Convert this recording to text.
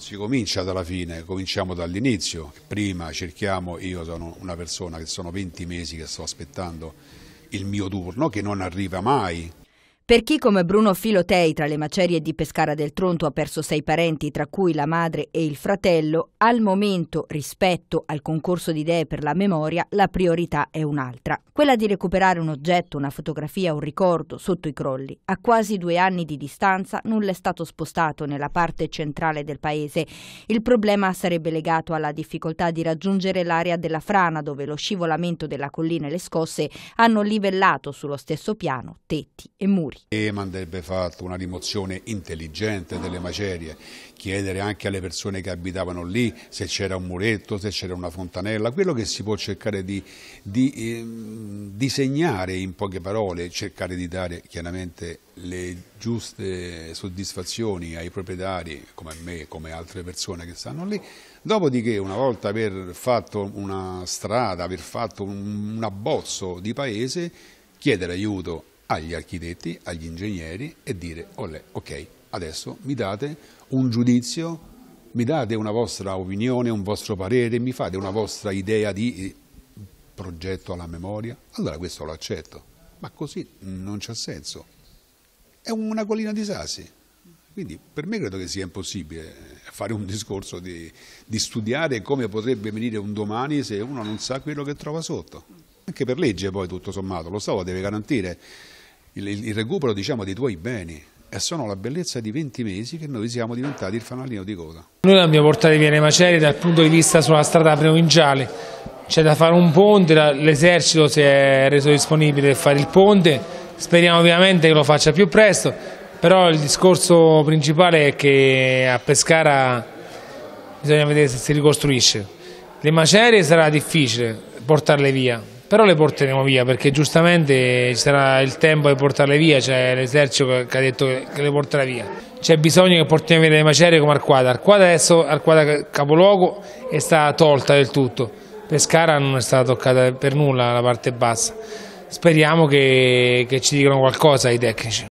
non si comincia dalla fine, cominciamo dall'inizio. Prima cerchiamo, io sono una persona che sono 20 mesi che sto aspettando il mio turno, che non arriva mai. Per chi come Bruno Filotei tra le macerie di Pescara del Tronto ha perso sei parenti, tra cui la madre e il fratello, al momento, rispetto al concorso di idee per la memoria, la priorità è un'altra, quella di recuperare un oggetto, una fotografia, un ricordo sotto i crolli. A quasi due anni di distanza nulla è stato spostato nella parte centrale del paese. Il problema sarebbe legato alla difficoltà di raggiungere l'area della frana dove lo scivolamento della collina e le scosse hanno livellato sullo stesso piano tetti e muri. E andrebbe fatto una rimozione intelligente delle macerie, chiedere anche alle persone che abitavano lì se c'era un muretto, se c'era una fontanella, quello che si può cercare di, di eh, disegnare in poche parole, cercare di dare chiaramente le giuste soddisfazioni ai proprietari come me, come altre persone che stanno lì, dopodiché una volta aver fatto una strada, aver fatto un, un abbozzo di paese, chiedere aiuto agli architetti, agli ingegneri e dire olè, ok, adesso mi date un giudizio, mi date una vostra opinione, un vostro parere, mi fate una vostra idea di eh, progetto alla memoria, allora questo lo accetto, ma così non c'è senso. È una collina di sasi, Quindi per me credo che sia impossibile fare un discorso di, di studiare come potrebbe venire un domani se uno non sa quello che trova sotto. Anche per legge poi tutto sommato, lo Stato deve garantire il, il recupero diciamo, dei tuoi beni e sono la bellezza di 20 mesi che noi siamo diventati il fanalino di coda. Noi dobbiamo portare via le macerie dal punto di vista sulla strada provinciale, c'è da fare un ponte, l'esercito si è reso disponibile per fare il ponte, speriamo ovviamente che lo faccia più presto, però il discorso principale è che a Pescara bisogna vedere se si ricostruisce. Le macerie sarà difficile portarle via, però le porteremo via perché giustamente ci sarà il tempo di portarle via, c'è cioè l'esercito che ha detto che le porterà via. C'è bisogno che portiamo via le macerie come Arquada, Arquada adesso Arquada capoluogo è stata tolta del tutto, Pescara non è stata toccata per nulla la parte bassa, speriamo che, che ci dicano qualcosa i tecnici.